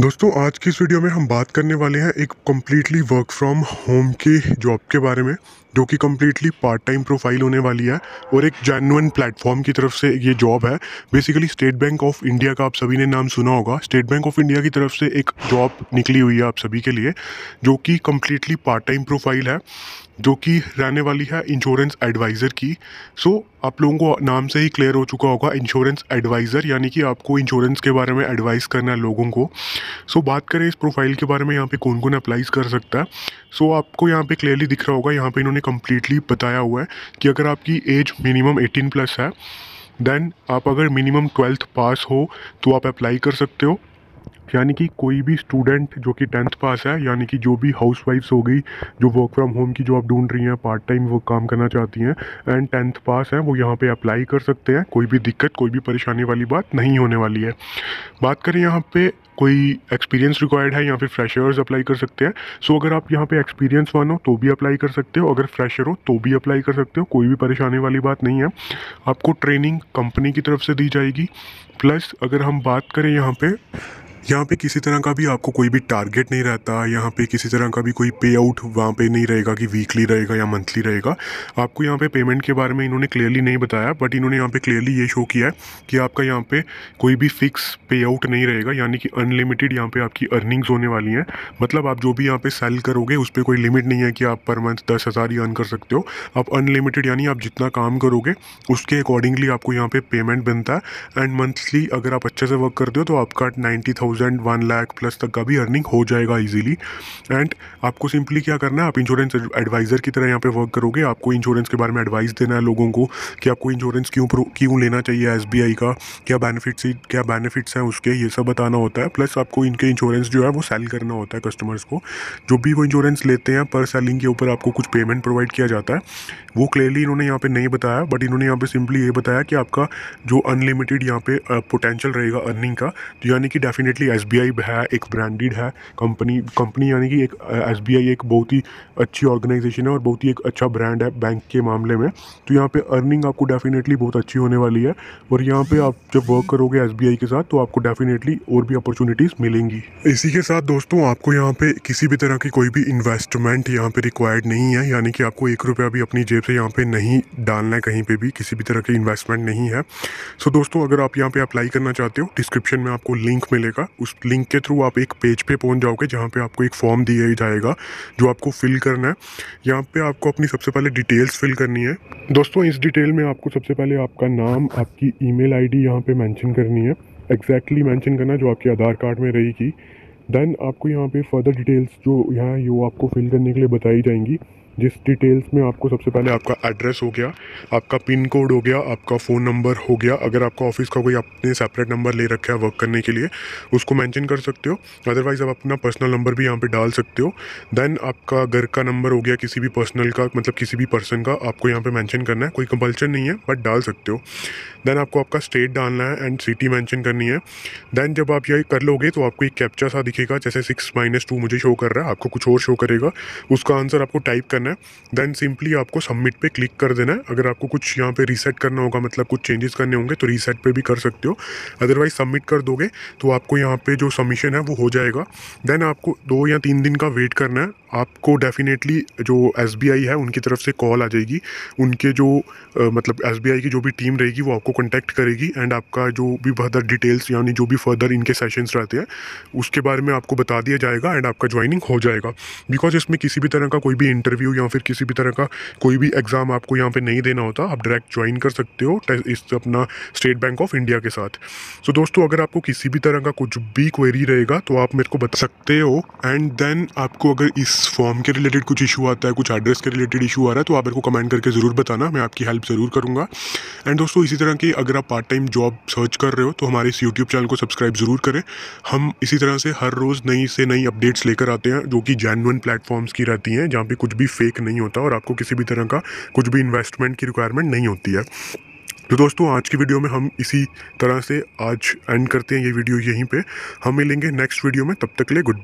दोस्तों आज की इस वीडियो में हम बात करने वाले हैं एक कम्प्लीटली वर्क फ्रॉम होम के जॉब के बारे में जो कि कम्प्लीटली पार्ट टाइम प्रोफाइल होने वाली है और एक जैनुअन प्लेटफॉर्म की तरफ से ये जॉब है basically State Bank of India का आप सभी ने नाम सुना होगा स्टेट बैंक ऑफ इंडिया की तरफ से एक जॉब निकली हुई है आप सभी के लिए जो कि कम्प्लीटली पार्ट टाइम प्रोफाइल है जो कि रहने वाली है इंश्योरेंस एडवाइज़र की सो so, आप लोगों को नाम से ही क्लियर हो चुका होगा इंश्योरेंस एडवाइज़र यानी कि आपको इंश्योरेंस के बारे में एडवाइस करना है लोगों को सो so, बात करें इस प्रोफाइल के बारे में यहाँ पे कौन कौन अप्लाइज कर सकता है सो so, आपको यहाँ पे क्लियरली दिख रहा होगा यहाँ पे इन्होंने कम्प्लीटली बताया हुआ है कि अगर आपकी एज मिनिमम 18 प्लस है देन आप अगर मिनिमम ट्वेल्थ पास हो तो आप अप्लाई कर सकते हो यानी कि कोई भी स्टूडेंट जो कि टेंथ पास है यानी कि जो भी हाउस वाइफ्स हो गई जो वर्क फ्रॉम होम की जो आप ढूंढ रही हैं पार्ट टाइम वो काम करना चाहती हैं एंड टेंथ पास हैं वो यहाँ पे अप्लाई कर सकते हैं कोई भी दिक्कत कोई भी परेशानी वाली बात नहीं होने वाली है बात करें यहाँ पे कोई एक्सपीरियंस रिक्वायर्ड है या फिर फ्रेशर्स अप्लाई कर सकते हैं सो so, अगर आप यहाँ पे एक्सपीरियंस वन हो तो भी अप्लाई कर सकते हो अगर फ्रेशर हो तो भी अप्लाई कर सकते हो कोई भी परेशानी वाली बात नहीं है आपको ट्रेनिंग कंपनी की तरफ से दी जाएगी प्लस अगर हम बात करें यहाँ पे यहाँ पे किसी तरह का भी आपको कोई भी टारगेट नहीं रहता यहाँ पे किसी तरह का भी कोई पे आउट वहाँ पे नहीं रहेगा कि वीकली रहेगा या मंथली रहेगा आपको यहाँ पे पेमेंट के बारे में इन्होंने क्लियरली नहीं बताया बट इन्होंने यहाँ पे क्लियरली ये शो किया है कि आपका यहाँ पे कोई भी फिक्स पे आउट नहीं रहेगा यानी कि अनलिमिटेड यहाँ पे आपकी अर्निंग्स होने वाली हैं मतलब आप जो भी यहाँ पे सेल करोगे उस पर कोई लिमिट नहीं है कि आप पर मंथ दस हज़ार ही अर्न कर सकते हो आप अनलिमिटेड यानी आप जितना काम करोगे उसके अकॉर्डिंगली आपको यहाँ पे पेमेंट बनता है एंड मंथली अगर आप अच्छे से वर्क करते हो तो आपका ninety thousand thousand one lakh plus तक का भी अर्निंग हो जाएगा ईजिली एंड आपको सिंपली क्या करना है आप इंश्योरेंस एडवाइज़र की तरह यहाँ पे वर्क करोगे आपको इंश्योरेंस के बारे में एडवाइस देना है लोगों को कि आपको इंश्योरेंस क्यों क्यों लेना चाहिए एस का क्या बेनिफिट्स क्या बेनिफिट्स हैं उसके ये सब बताना होता है प्लस आपको इनके इंश्योरेंस जो है वो सेल करना होता है कस्टमर्स को जो भी वो इंश्योरेंस लेते हैं पर सेलिंग के ऊपर आपको कुछ पेमेंट प्रोवाइड किया जाता है वो क्लियरली इन्होंने यहाँ पर नहीं बताया बट इन्होंने यहाँ पर सिंपली ये बताया कि आपका जो अनलिमिटेड यहाँ पे पोटेंशियल रहेगा अर्निंग का तो यानी कि डेफिनेट डेफिनेटली एस बी है एक ब्रांडेड है कंपनी कंपनी यानी कि एक एस एक बहुत ही अच्छी ऑर्गेनाइजेशन है और बहुत ही एक अच्छा ब्रांड है बैंक के मामले में तो यहाँ पे अर्निंग आपको डेफिनेटली बहुत अच्छी होने वाली है और यहाँ पे आप जब वर्क करोगे एस के साथ तो आपको डेफिनेटली और भी अपॉर्चुनिटीज़ मिलेंगी इसी के साथ दोस्तों आपको यहाँ पे किसी भी तरह की कोई भी इन्वेस्टमेंट यहाँ पे रिक्वायर्ड नहीं है यानी कि आपको एक रुपया भी अपनी जेब से यहाँ पे नहीं डालना है कहीं पर भी किसी भी तरह की इन्वेस्टमेंट नहीं है सो दोस्तों अगर आप यहाँ पे अप्लाई करना चाहते हो डिस्क्रिप्शन में आपको लिंक मिलेगा जाएगा उस लिंक के थ्रू आप एक पेज पे पहुंच जाओगे जहाँ पे आपको एक फॉर्म दिया जाएगा जो आपको फिल करना है यहाँ पे आपको अपनी सबसे पहले डिटेल्स फिल करनी है दोस्तों इस डिटेल में आपको सबसे पहले आपका नाम आपकी आई डी यहाँ पे मैंशन करनी है एग्जैक्टली exactly मेंशन करना जो आपके आधार कार्ड में रहेगी देन आपको यहाँ पे फर्दर डिटेल्स जो यहाँ वो आपको फिल करने के लिए बताई जाएंगी जिस डिटेल्स में आपको सबसे पहले आपका एड्रेस हो गया आपका पिन कोड हो गया आपका फ़ोन नंबर हो गया अगर आपका ऑफिस का कोई आपने सेपरेट नंबर ले रखा है वर्क करने के लिए उसको मेंशन कर सकते हो अदरवाइज़ आप अपना पर्सनल नंबर भी यहाँ पे डाल सकते हो देन आपका घर का नंबर हो गया किसी भी पर्सनल का मतलब किसी भी पर्सन का आपको यहाँ पर मैंशन करना है कोई कंपल्सन नहीं है बट डाल सकते हो देन आपको आपका स्टेट डालना है एंड सिटी मैंशन करनी है देन जब आप ये कर लोगे तो आपको एक कैप्चा सा दिखेगा जैसे सिक्स माइनस टू मुझे शो कर रहा है आपको कुछ और शो करेगा उसका आंसर आपको टाइप करना करना है देन सिंपली आपको सबमिट पे क्लिक कर देना है अगर आपको कुछ यहाँ पे रीसेट करना होगा मतलब कुछ चेंजेस करने होंगे तो रीसेट पे भी कर सकते हो अदरवाइज सबमिट कर दोगे तो आपको यहाँ पे जो सबमिशन है वो हो जाएगा देन आपको दो या तीन दिन का वेट करना है आपको डेफिनेटली जो एस है उनकी तरफ से कॉल आ जाएगी उनके जो आ, मतलब एस की जो भी टीम रहेगी वो आपको कॉन्टैक्ट करेगी एंड आपका जो भी फर्दर डिटेल्स यानी जो भी फर्दर इनके सेशंस रहते हैं उसके बारे में आपको बता दिया जाएगा एंड आपका ज्वाइनिंग हो जाएगा बिकॉज इसमें किसी भी तरह का कोई भी इंटरव्यू या फिर किसी भी तरह का कोई भी एग्ज़ाम आपको यहाँ पर नहीं देना होता आप डायरेक्ट ज्वाइन कर सकते हो इस अपना स्टेट बैंक ऑफ इंडिया के साथ सो so, दोस्तों अगर आपको किसी भी तरह का कुछ भी क्वेरी रहेगा तो आप मेरे को बता सकते हो एंड देन आपको अगर इस फॉर्म के रिलेटेड कुछ इशू आता है कुछ एड्रेस के रिलेटेड इशू आ रहा है तो आप मेरे को कमेंट करके ज़रूर बताना मैं आपकी हेल्प ज़रूर करूँगा एंड दोस्तों इसी तरह की अगर आप पार्ट टाइम जॉब सर्च कर रहे हो तो हमारे इस यूट्यूब चैनल को सब्सक्राइब ज़रूर करें हम इसी तरह से हर रोज़ नई से नई अपडेट्स लेकर आते हैं जो कि जैनवन प्लेटफॉर्म्स की रहती हैं जहाँ पर कुछ भी फेक नहीं होता और आपको किसी भी तरह का कुछ भी इन्वेस्टमेंट की रिक्वायरमेंट नहीं होती है तो दोस्तों आज की वीडियो में हम इसी तरह से आज एंड करते हैं ये वीडियो यहीं पे हम मिलेंगे नेक्स्ट वीडियो में तब तक ले गुड बाय